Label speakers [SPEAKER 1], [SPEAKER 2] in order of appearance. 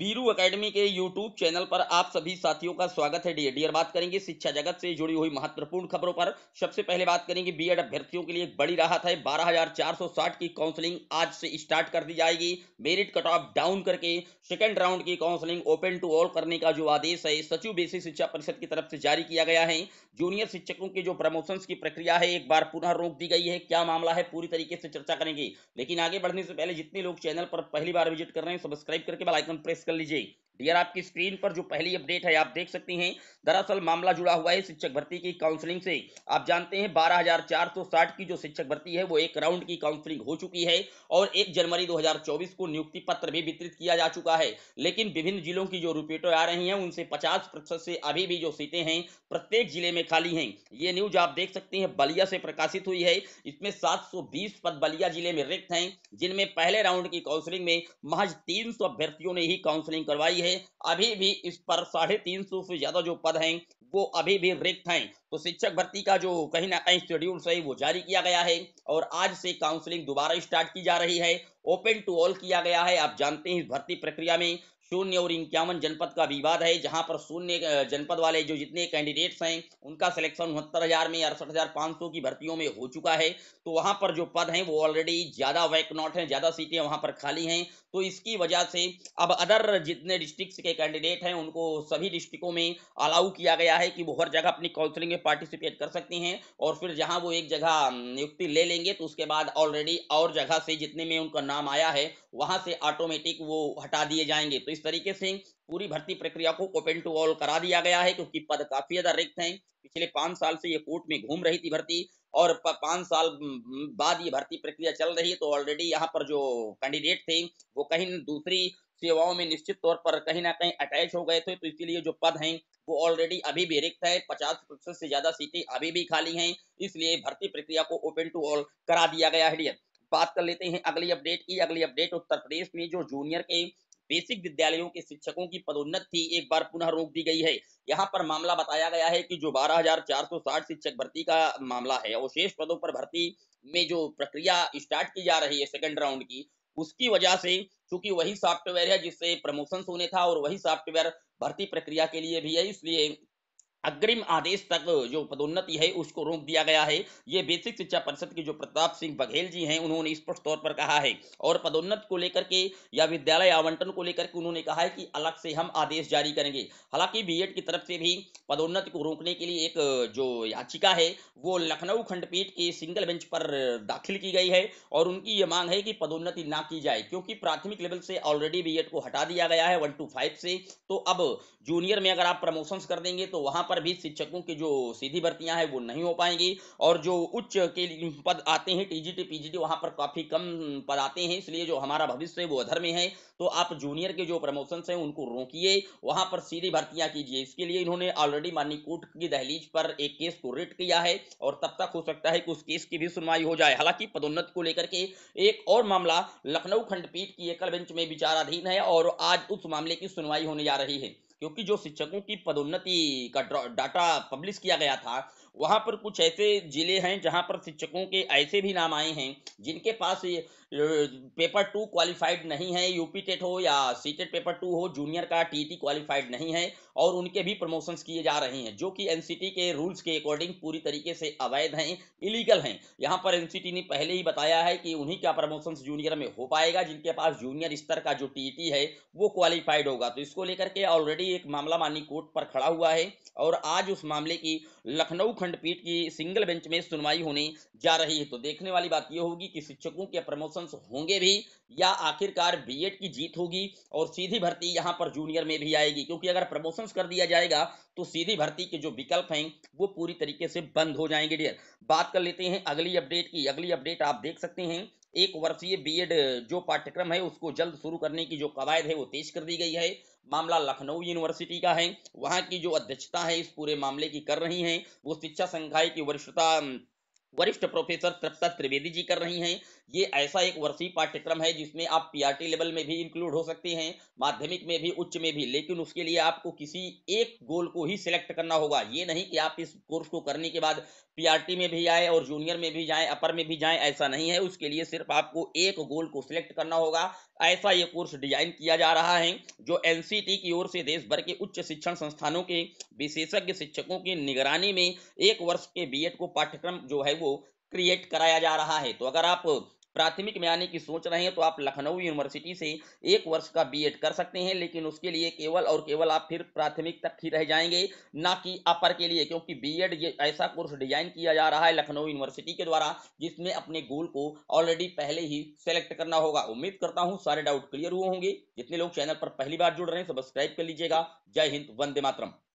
[SPEAKER 1] Biru academy के YouTube channel पर आप सभी साथियों का स्वागत है डीएड डियर बात करेंगे शिक्षा जगत से जुड़ी हुई महत्वपूर्ण खबरों पर सबसे पहले बात करेंगे बीएड अभ्यर्थियों के लिए एक बड़ी राहत है 12,460 की काउंसलिंग आज से स्टार्ट कर दी जाएगी मेरिट कट ऑफ डाउन करके सेकेंड राउंड की काउंसलिंग ओपन टू ऑल करने का जो आदेश है सचिव बेसिक शिक्षा परिषद की तरफ से जारी किया गया है जूनियर शिक्षकों की जो प्रमोशन की प्रक्रिया है एक बार पुनः रोक दी गई है क्या मामला है पूरी तरीके से चर्चा करेंगे लेकिन आगे बढ़ने से पहले जितने लोग चैनल पर पहली बार विजिट कर रहे हैं सब्सक्राइब करके बेलाइकन प्रेस कर लीजिए डियर आपकी स्क्रीन पर जो पहली अपडेट है आप देख सकते हैं दरअसल मामला जुड़ा हुआ है शिक्षक भर्ती की काउंसलिंग से आप जानते हैं 12,460 की जो शिक्षक भर्ती है वो एक राउंड की काउंसलिंग हो चुकी है और 1 जनवरी 2024 को नियुक्ति पत्र भी वितरित किया जा चुका है लेकिन विभिन्न जिलों की जो रिपोर्टें आ रही हैं उनसे पचास से अभी भी जो सीटें हैं प्रत्येक जिले में खाली हैं ये न्यूज आप देख सकते हैं बलिया से प्रकाशित हुई है इसमें सात पद बलिया जिले में रिक्त हैं जिनमें पहले राउंड की काउंसलिंग में महज तीन अभ्यर्थियों ने ही काउंसलिंग करवाई है है अभी भी इस पर साढ़े तीन सौ से ज्यादा जो पद हैं वो अभी भी रिक्त हैं तो शिक्षक भर्ती का जो कहीं ना कहीं शेड्यूल है वो जारी किया गया है और आज से काउंसलिंग दोबारा स्टार्ट की जा रही है ओपन टू ऑल किया गया है आप जानते हैं इस भर्ती प्रक्रिया में शून्य और इक्यावन जनपद का विवाद है जहां पर शून्य जनपद वाले जो जितने कैंडिडेट्स हैं उनका सिलेक्शन उनहत्तर हजार में अड़सठ हजार पाँच सौ की भर्तियों में हो चुका है तो वहां पर जो पद हैं वो ऑलरेडी ज्यादा वैकनॉट हैं ज्यादा सीटें वहां पर खाली हैं तो इसकी वजह से अब अदर जितने डिस्ट्रिक्ट के कैंडिडेट हैं उनको सभी डिस्ट्रिक्टों में अलाउ किया गया है कि वो हर जगह अपनी काउंसिलिंग में पार्टिसिपेट कर सकते हैं और फिर जहाँ वो एक जगह नियुक्ति ले लेंगे तो उसके बाद ऑलरेडी और जगह से जितने में उनका नाम आया है वहां से ऑटोमेटिक वो हटा दिए जाएंगे तो इस तरीके से पूरी भर्ती प्रक्रिया को ओपन टू ऑल करा दिया गया है क्योंकि पद काफी ज्यादा रिक्त हैं पिछले पांच साल से ये कोर्ट में घूम रही थी भर्ती और पांच साल बाद ये भर्ती प्रक्रिया चल रही है तो ऑलरेडी यहाँ पर जो कैंडिडेट थे वो कहीं दूसरी सेवाओं में निश्चित तौर पर कहीं ना कहीं अटैच हो गए थे तो इसीलिए जो पद हैं वो ऑलरेडी अभी भी रिक्त है पचास प्रतिशत से ज्यादा सीटें अभी भी खाली हैं इसलिए भर्ती प्रक्रिया को ओपन टू ऑल करा दिया गया है बात कर लेते हैं अगली अपडेट की अगली अपडेट उत्तर प्रदेश में जो जूनियर के बेसिक विद्यालयों के शिक्षकों की पदोन्नति एक बार पुनः रोक दी गई है यहाँ पर मामला बताया गया है कि जो 12,460 शिक्षक भर्ती का मामला है और शेष पदों पर भर्ती में जो प्रक्रिया स्टार्ट की जा रही है सेकंड राउंड की उसकी वजह से चूंकि वही सॉफ्टवेयर है जिससे प्रमोशन होने था और वही सॉफ्टवेयर भर्ती प्रक्रिया के लिए भी है इसलिए अग्रिम आदेश तक जो पदोन्नति है उसको रोक दिया गया है ये बेसिक शिक्षा परिषद के जो प्रताप सिंह बघेल जी हैं उन्होंने स्पष्ट तौर पर कहा है और पदोन्नत को लेकर के या विद्यालय आवंटन को लेकर के उन्होंने कहा है कि अलग से हम आदेश जारी करेंगे हालांकि बीएड की तरफ से भी पदोन्नति को रोकने के लिए एक जो याचिका है वो लखनऊ खंडपीठ के सिंगल बेंच पर दाखिल की गई है और उनकी ये मांग है कि पदोन्नति ना की जाए क्योंकि प्राथमिक लेवल से ऑलरेडी बी को हटा दिया गया है वन टू फाइव से तो अब जूनियर में अगर आप प्रमोशंस कर देंगे तो वहाँ पर भी शिक्षकों की जो सीधी भर्तियां हैं वो नहीं हो पाएंगी और जो उच्च के पद आते हैं टीजीटी पीजीटी वहां पर काफी कम पद आते हैं इसलिए जो हमारा भविष्य है वो अधर में है तो आप जूनियर के जो प्रमोशन हैं उनको रोकिए वहां पर सीधी भर्तियां कीजिए इसके लिए इन्होंने ऑलरेडी माननीय कोर्ट की दहलीज पर एक केस को रेट किया है और तब तक हो सकता है कि उस केस की भी सुनवाई हो जाए हालांकि पदोन्नत को लेकर के एक और मामला लखनऊ खंडपीठ की एकल बेंच में विचाराधीन है और आज उस मामले की सुनवाई होने जा रही है क्योंकि जो शिक्षकों की पदोन्नति का डाटा पब्लिश किया गया था वहाँ पर कुछ ऐसे जिले हैं जहाँ पर शिक्षकों के ऐसे भी नाम आए हैं जिनके पास पेपर टू क्वालिफाइड नहीं है यूपी टेट हो या सी टेट पेपर टू हो जूनियर का टी क्वालिफाइड नहीं है और उनके भी प्रमोशंस किए जा रहे हैं जो कि एनसीटी के रूल्स के अकॉर्डिंग पूरी तरीके से अवैध हैं इलीगल हैं यहाँ पर एनसीटी ने पहले ही बताया है कि उन्हीं का प्रमोशंस जूनियर में हो पाएगा जिनके पास जूनियर स्तर का जो टी है वो क्वालिफाइड होगा तो इसको लेकर के ऑलरेडी एक मामला मानी कोर्ट पर खड़ा हुआ है और आज उस मामले की लखनऊ खंडपीठ की सिंगल बेंच में सुनवाई होने जा रही है तो देखने वाली बात यह होगी कि शिक्षकों के प्रमोशंस होंगे भी या आखिरकार बीएड की जीत होगी और सीधी भर्ती यहाँ पर जूनियर में भी आएगी क्योंकि अगर प्रमोशन खत्म कर दिया जाएगा तो सीधी भर्ती के जो विकल्प हैं वो पूरी तरीके से बंद हो जाएंगे डियर बात कर लेते हैं अगली अपडेट की अगली अपडेट आप देख सकते हैं एक वर्षीय बीएड जो पाठ्यक्रम है उसको जल्द शुरू करने की जो कवायद है वो तेज कर दी गई है मामला लखनऊ यूनिवर्सिटी का है वहाँ की जो अध्यक्षता है इस पूरे मामले की कर रही हैं वो शिक्षा संघाई की वरिष्ठता वरिष्ठ प्रोफेसर तृप्ता त्रिवेदी जी कर रही हैं ये ऐसा एक वर्षीय पाठ्यक्रम है जिसमें आप पीआरटी लेवल में भी इंक्लूड हो सकते हैं माध्यमिक में भी उच्च में भी लेकिन उसके लिए आपको किसी एक गोल को ही सिलेक्ट करना होगा ये नहीं कि आप इस कोर्स को करने के बाद पीआरटी में भी आए और जूनियर में भी जाएं अपर में भी जाएं ऐसा नहीं है उसके लिए सिर्फ आपको एक गोल को सिलेक्ट करना होगा ऐसा ये कोर्स डिजाइन किया जा रहा है जो एन की ओर से देश भर के उच्च शिक्षण संस्थानों के विशेषज्ञ शिक्षकों की निगरानी में एक वर्ष के बी को पाठ्यक्रम जो है वो को क्रिएट कराया जा रहा है तो अगर आप प्राथमिक में आने की सोच रहे हैं तो आप लखनऊ यूनिवर्सिटी से एक वर्ष का बीएड कर सकते हैं लेकिन उसके लिए केवल और केवल आप फिर प्राथमिक तक ही रह जाएंगे ना कि अपर के लिए क्योंकि बीएड ये ऐसा कोर्स डिजाइन किया जा रहा है लखनऊ यूनिवर्सिटी के द्वारा जिसमें अपने गोल को ऑलरेडी पहले ही सेलेक्ट करना होगा उम्मीद करता हूँ सारे डाउट क्लियर हुए होंगे जितने लोग चैनल पर पहली बार जुड़ रहे हैं सब्सक्राइब कर लीजिएगा जय हिंद वंदे मातरम